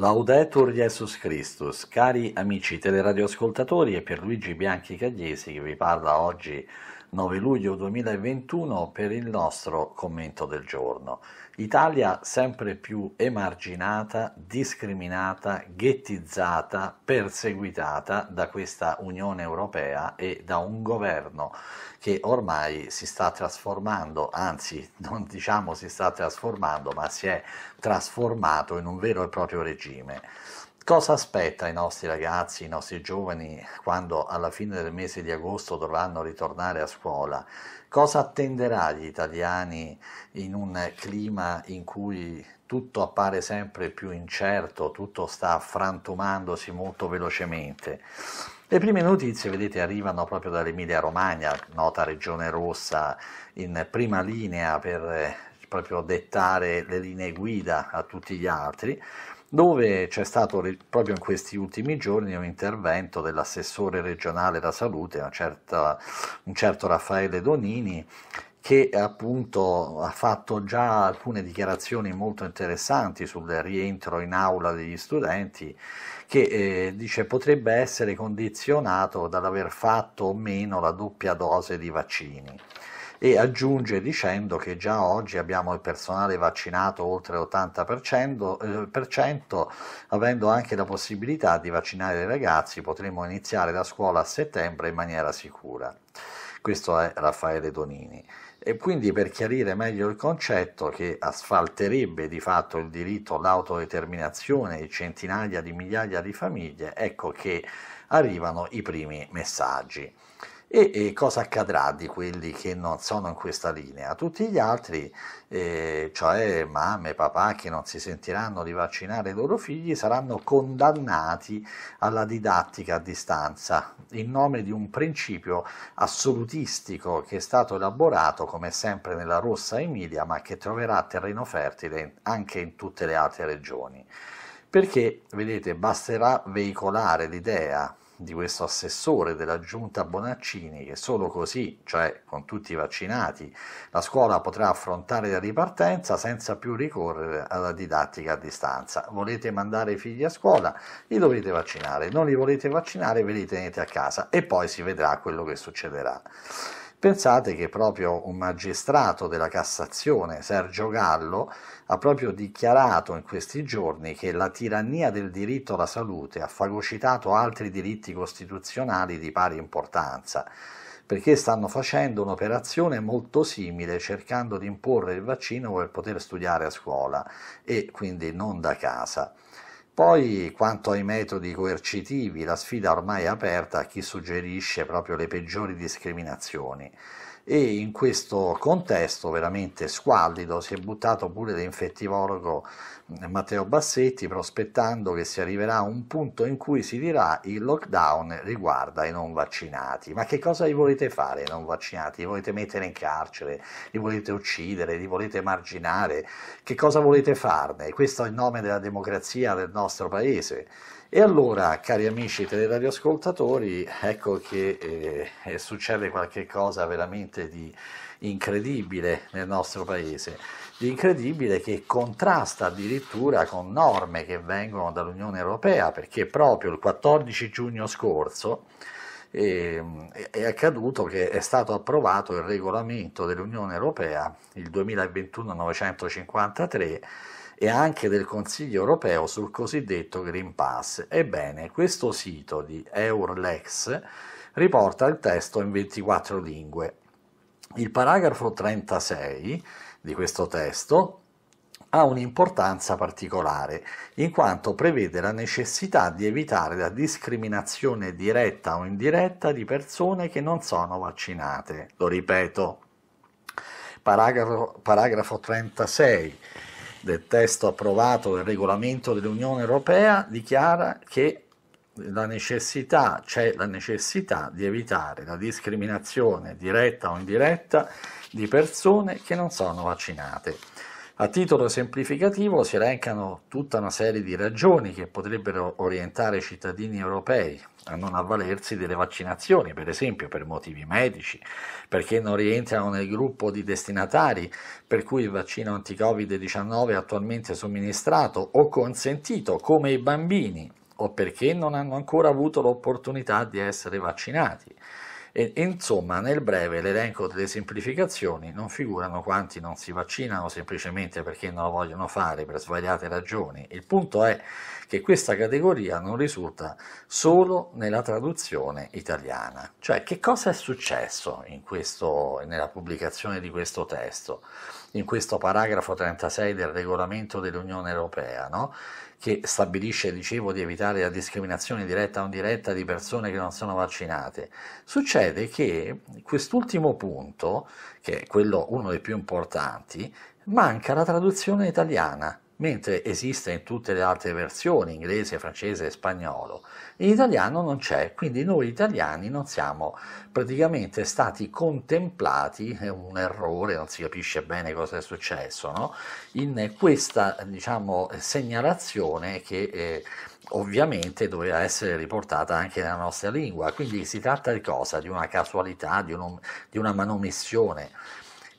Laudetur Jesus Christus, cari amici teleradioascoltatori e Pierluigi Bianchi Cagliesi che vi parla oggi 9 luglio 2021 per il nostro commento del giorno. Italia sempre più emarginata, discriminata, ghettizzata, perseguitata da questa Unione Europea e da un governo che ormai si sta trasformando, anzi non diciamo si sta trasformando, ma si è trasformato in un vero e proprio regime. Cosa aspetta i nostri ragazzi, i nostri giovani, quando alla fine del mese di agosto dovranno ritornare a scuola? Cosa attenderà gli italiani in un clima in cui tutto appare sempre più incerto, tutto sta frantumandosi molto velocemente? Le prime notizie, vedete, arrivano proprio dall'Emilia Romagna, nota regione rossa, in prima linea per eh, proprio dettare le linee guida a tutti gli altri dove c'è stato proprio in questi ultimi giorni un intervento dell'assessore regionale della salute, certa, un certo Raffaele Donini, che appunto ha fatto già alcune dichiarazioni molto interessanti sul rientro in aula degli studenti, che eh, dice potrebbe essere condizionato dall'aver fatto o meno la doppia dose di vaccini e aggiunge dicendo che già oggi abbiamo il personale vaccinato oltre l'80%, eh, per cento, avendo anche la possibilità di vaccinare i ragazzi potremo iniziare la scuola a settembre in maniera sicura. Questo è Raffaele Donini. E quindi per chiarire meglio il concetto che asfalterebbe di fatto il diritto all'autodeterminazione di centinaia di migliaia di famiglie, ecco che arrivano i primi messaggi e, e, cosa accadrà di quelli che non sono in questa linea? Tutti gli altri, eh, cioè mamme, papà che non si sentiranno di vaccinare i loro figli, saranno condannati alla didattica a distanza in nome di un principio assolutistico che è stato elaborato come sempre nella Rossa Emilia, ma che troverà terreno fertile anche in tutte le altre regioni. Perché, vedete, basterà veicolare l'idea di questo assessore della giunta Bonaccini che solo così, cioè con tutti i vaccinati, la scuola potrà affrontare la ripartenza senza più ricorrere alla didattica a distanza. Volete mandare i figli a scuola? Li dovete vaccinare, non li volete vaccinare ve li tenete a casa e poi si vedrà quello che succederà. Pensate che proprio un magistrato della Cassazione, Sergio Gallo, ha proprio dichiarato in questi giorni che la tirannia del diritto alla salute ha fagocitato altri diritti costituzionali di pari importanza perché stanno facendo un'operazione molto simile cercando di imporre il vaccino per poter studiare a scuola e quindi non da casa. Poi, quanto ai metodi coercitivi, la sfida ormai è aperta a chi suggerisce proprio le peggiori discriminazioni e in questo contesto veramente squallido si è buttato pure l'infettivologo mm, Matteo Bassetti prospettando che si arriverà a un punto in cui si dirà il lockdown riguarda i non vaccinati. Ma che cosa li volete fare i non vaccinati? Li volete mettere in carcere? Li volete uccidere? Li volete marginare? Che cosa volete farne? Questo è il nome della democrazia del nostro paese. E allora, cari amici teleradioascoltatori, ecco che eh, succede qualcosa veramente di incredibile nel nostro paese, di incredibile che contrasta addirittura con norme che vengono dall'Unione Europea, perché proprio il 14 giugno scorso e, ehm, è accaduto che è stato approvato il regolamento dell'Unione Europea, il 2021-953, e anche del Consiglio Europeo sul cosiddetto Green Pass. Ebbene, questo sito di Eurlex riporta il testo in 24 lingue. Il paragrafo 36 di questo testo ha un'importanza particolare, in quanto prevede la necessità di evitare la discriminazione diretta o indiretta di persone che non sono vaccinate. Lo ripeto, paragrafo, paragrafo 36 del testo approvato del regolamento dell'Unione Europea dichiara che la necessità, c'è la necessità di evitare la discriminazione diretta o indiretta di persone che non sono vaccinate. A titolo semplificativo si elencano tutta una serie di ragioni che potrebbero orientare i cittadini europei a non avvalersi delle vaccinazioni, per esempio per motivi medici, perché non rientrano nel gruppo di destinatari per cui il vaccino anti-Covid-19 è attualmente somministrato o consentito, come i bambini, o perché non hanno ancora avuto l'opportunità di essere vaccinati. E, insomma, nel breve l'elenco delle semplificazioni non figurano quanti non si vaccinano semplicemente perché non lo vogliono fare per svariate ragioni. Il punto è che questa categoria non risulta solo nella traduzione italiana. Cioè che cosa è successo questo, nella pubblicazione di questo testo, in questo paragrafo 36 del regolamento dell'Unione Europea, no? che stabilisce, dicevo, di evitare la discriminazione diretta o indiretta di persone che non sono vaccinate. Succede che quest'ultimo punto, che è quello uno dei più importanti, manca la traduzione italiana mentre esiste in tutte le altre versioni, inglese, francese e spagnolo. In italiano non c'è, quindi noi italiani non siamo praticamente stati contemplati, è un errore, non si capisce bene cosa è successo, no? in questa diciamo, segnalazione che... Eh, ovviamente doveva essere riportata anche nella nostra lingua, quindi si tratta di cosa? Di una casualità, di, un, di una manomissione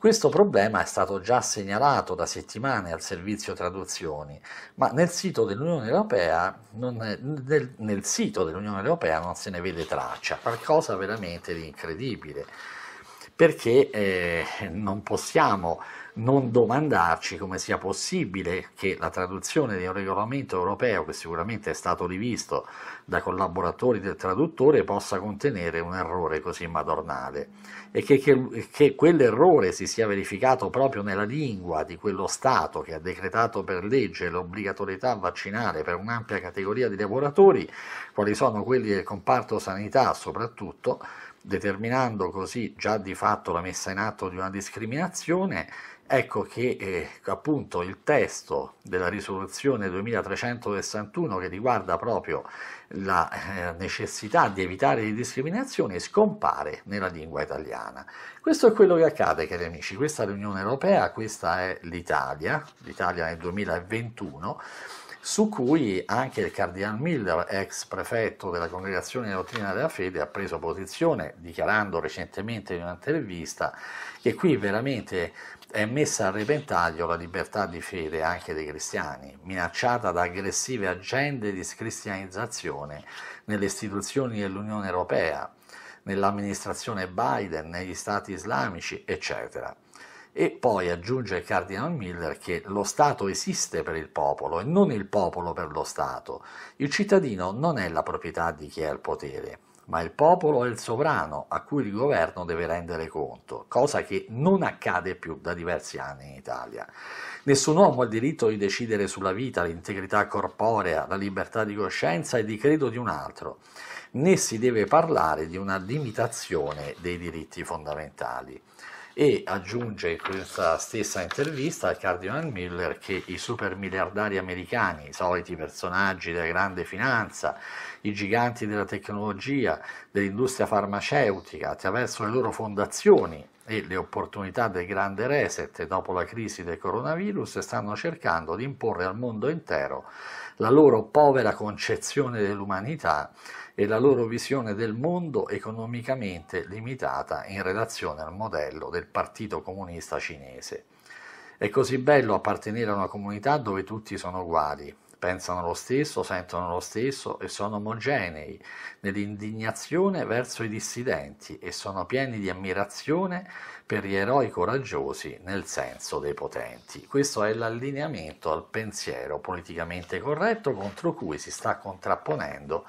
questo problema è stato già segnalato da settimane al servizio traduzioni, ma nel sito dell'Unione Europea non, è, nel, nel sito dell'Unione Europea non se ne vede traccia, qualcosa veramente di incredibile, perché eh, non possiamo non domandarci come sia possibile che la traduzione di un regolamento europeo, che sicuramente è stato rivisto da collaboratori del traduttore, possa contenere un errore così madornale e che, che, che quell'errore si sia verificato proprio nella lingua di quello Stato che ha decretato per legge l'obbligatorietà vaccinale per un'ampia categoria di lavoratori, quali sono quelli del comparto sanità soprattutto, determinando così già di fatto la messa in atto di una discriminazione Ecco che eh, appunto il testo della risoluzione 2361 che riguarda proprio la eh, necessità di evitare le discriminazioni scompare nella lingua italiana. Questo è quello che accade, cari amici, questa è l'Unione Europea, questa è l'Italia, l'Italia nel 2021 su cui anche il Cardinal Miller, ex prefetto della Congregazione della Dottrina della Fede, ha preso posizione dichiarando recentemente in un'intervista che qui veramente è messa a repentaglio la libertà di fede anche dei cristiani, minacciata da aggressive agende di scristianizzazione nelle istituzioni dell'Unione Europea, nell'amministrazione Biden, negli stati islamici, eccetera. E poi aggiunge il Cardinal Miller che lo Stato esiste per il popolo e non il popolo per lo Stato. Il cittadino non è la proprietà di chi ha il potere, ma il popolo è il sovrano a cui il governo deve rendere conto, cosa che non accade più da diversi anni in Italia. Nessun uomo ha il diritto di decidere sulla vita, l'integrità corporea, la libertà di coscienza e di credo di un altro, né si deve parlare di una limitazione dei diritti fondamentali e aggiunge questa stessa intervista al Cardinal Miller che i super miliardari americani, i soliti personaggi della grande finanza, i giganti della tecnologia, dell'industria farmaceutica, attraverso le loro fondazioni e le opportunità del grande reset dopo la crisi del coronavirus stanno cercando di imporre al mondo intero la loro povera concezione dell'umanità e la loro visione del mondo economicamente limitata in relazione al modello del Partito Comunista Cinese. È così bello appartenere a una comunità dove tutti sono uguali, pensano lo stesso, sentono lo stesso e sono omogenei nell'indignazione verso i dissidenti e sono pieni di ammirazione per gli eroi coraggiosi nel senso dei potenti. Questo è l'allineamento al pensiero politicamente corretto contro cui si sta contrapponendo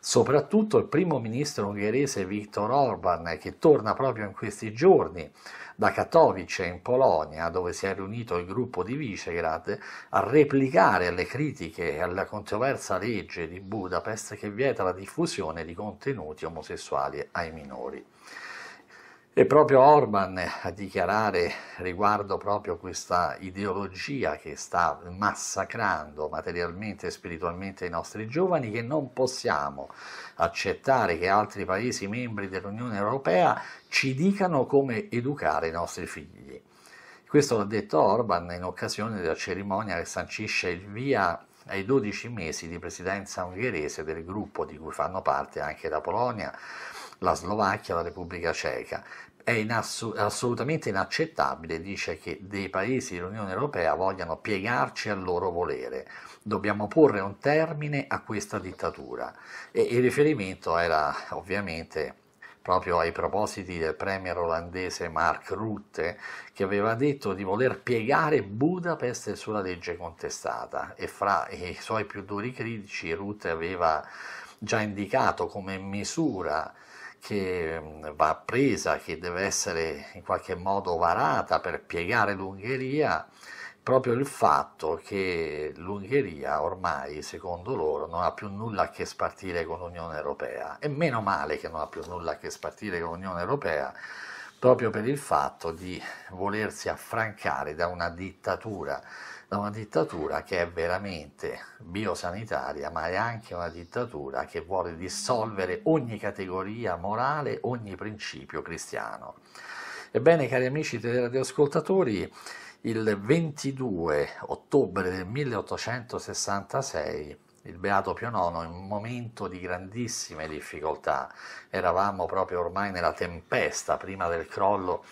soprattutto il primo ministro ungherese Viktor Orban che torna proprio in questi giorni da Katowice in Polonia dove si è riunito il gruppo di Visegrad a replicare le critiche alla controversa legge di Budapest che vieta la diffusione di contenuti omosessuali ai minori. È proprio Orban a dichiarare riguardo proprio questa ideologia che sta massacrando materialmente e spiritualmente i nostri giovani, che non possiamo accettare che altri Paesi membri dell'Unione Europea ci dicano come educare i nostri figli. Questo l'ha detto Orban in occasione della cerimonia che sancisce il via ai 12 mesi di presidenza ungherese del gruppo di cui fanno parte anche la Polonia, la Slovacchia, la Repubblica Ceca. È in assolutamente inaccettabile, dice, che dei paesi dell'Unione Europea vogliano piegarci al loro volere. Dobbiamo porre un termine a questa dittatura. E il riferimento era ovviamente proprio ai propositi del premier olandese Mark Rutte, che aveva detto di voler piegare Budapest sulla legge contestata e fra i suoi più duri critici Rutte aveva già indicato come misura che mm, va presa, che deve essere in qualche modo varata per piegare l'Ungheria, proprio il fatto che l'Ungheria ormai, secondo loro, non ha più nulla a che spartire con l'Unione Europea. E meno male che non ha più nulla a che spartire con l'Unione Europea, proprio per il fatto di volersi affrancare da una dittatura da una dittatura che è veramente biosanitaria, ma è anche una dittatura che vuole dissolvere ogni categoria morale, ogni principio cristiano. Ebbene, cari amici radioascoltatori, il 22 ottobre del 1866 il Beato Pio IX in un momento di grandissime difficoltà, eravamo proprio ormai nella tempesta prima del crollo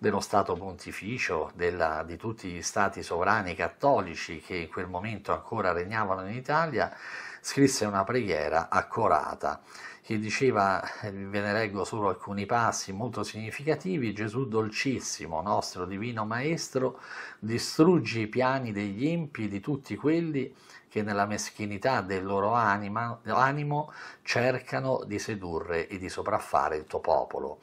dello Stato Pontificio, della, di tutti gli stati sovrani cattolici che in quel momento ancora regnavano in Italia, scrisse una preghiera accorata che diceva, eh, ve ne leggo solo alcuni passi molto significativi, Gesù dolcissimo, nostro divino maestro, distruggi i piani degli impi di tutti quelli che nella meschinità del loro anima, animo cercano di sedurre e di sopraffare il tuo popolo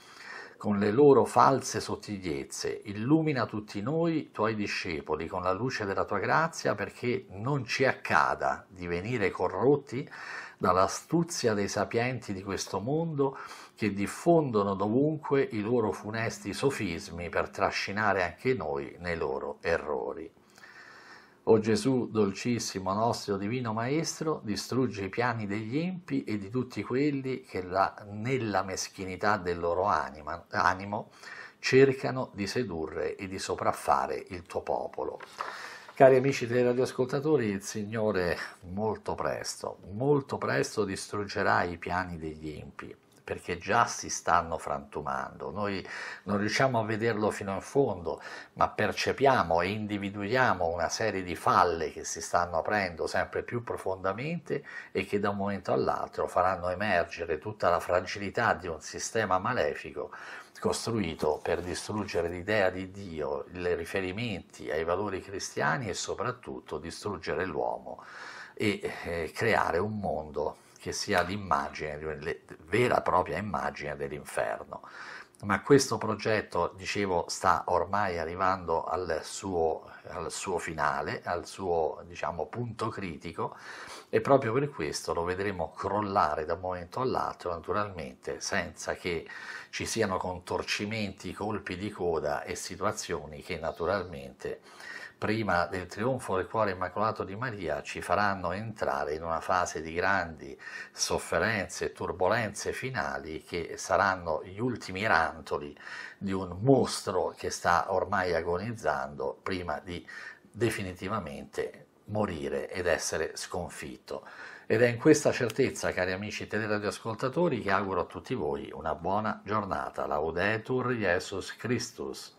con le loro false sottigliezze, illumina tutti noi, tuoi discepoli, con la luce della tua grazia, perché non ci accada di venire corrotti dall'astuzia dei sapienti di questo mondo che diffondono dovunque i loro funesti sofismi per trascinare anche noi nei loro errori. O Gesù, dolcissimo nostro divino Maestro, distrugge i piani degli impi e di tutti quelli che la, nella meschinità del loro anima, animo cercano di sedurre e di sopraffare il tuo popolo. Cari amici dei radioascoltatori, il Signore molto presto, molto presto distruggerà i piani degli impi perché già si stanno frantumando. Noi non riusciamo a vederlo fino in fondo, ma percepiamo e individuiamo una serie di falle che si stanno aprendo sempre più profondamente e che da un momento all'altro faranno emergere tutta la fragilità di un sistema malefico costruito per distruggere l'idea di Dio, i riferimenti ai valori cristiani e soprattutto distruggere l'uomo e eh, creare un mondo che sia l'immagine, la vera e propria immagine dell'inferno. Ma questo progetto, dicevo, sta ormai arrivando al suo al suo finale, al suo diciamo, punto critico e proprio per questo lo vedremo crollare da un momento all'altro naturalmente senza che ci siano contorcimenti, colpi di coda e situazioni che naturalmente prima del trionfo del cuore immacolato di Maria ci faranno entrare in una fase di grandi sofferenze e turbulenze finali che saranno gli ultimi rantoli di un mostro che sta ormai agonizzando prima di di definitivamente morire ed essere sconfitto. Ed è in questa certezza, cari amici teleradioascoltatori, che auguro a tutti voi una buona giornata. Laudetur Jesus Christus.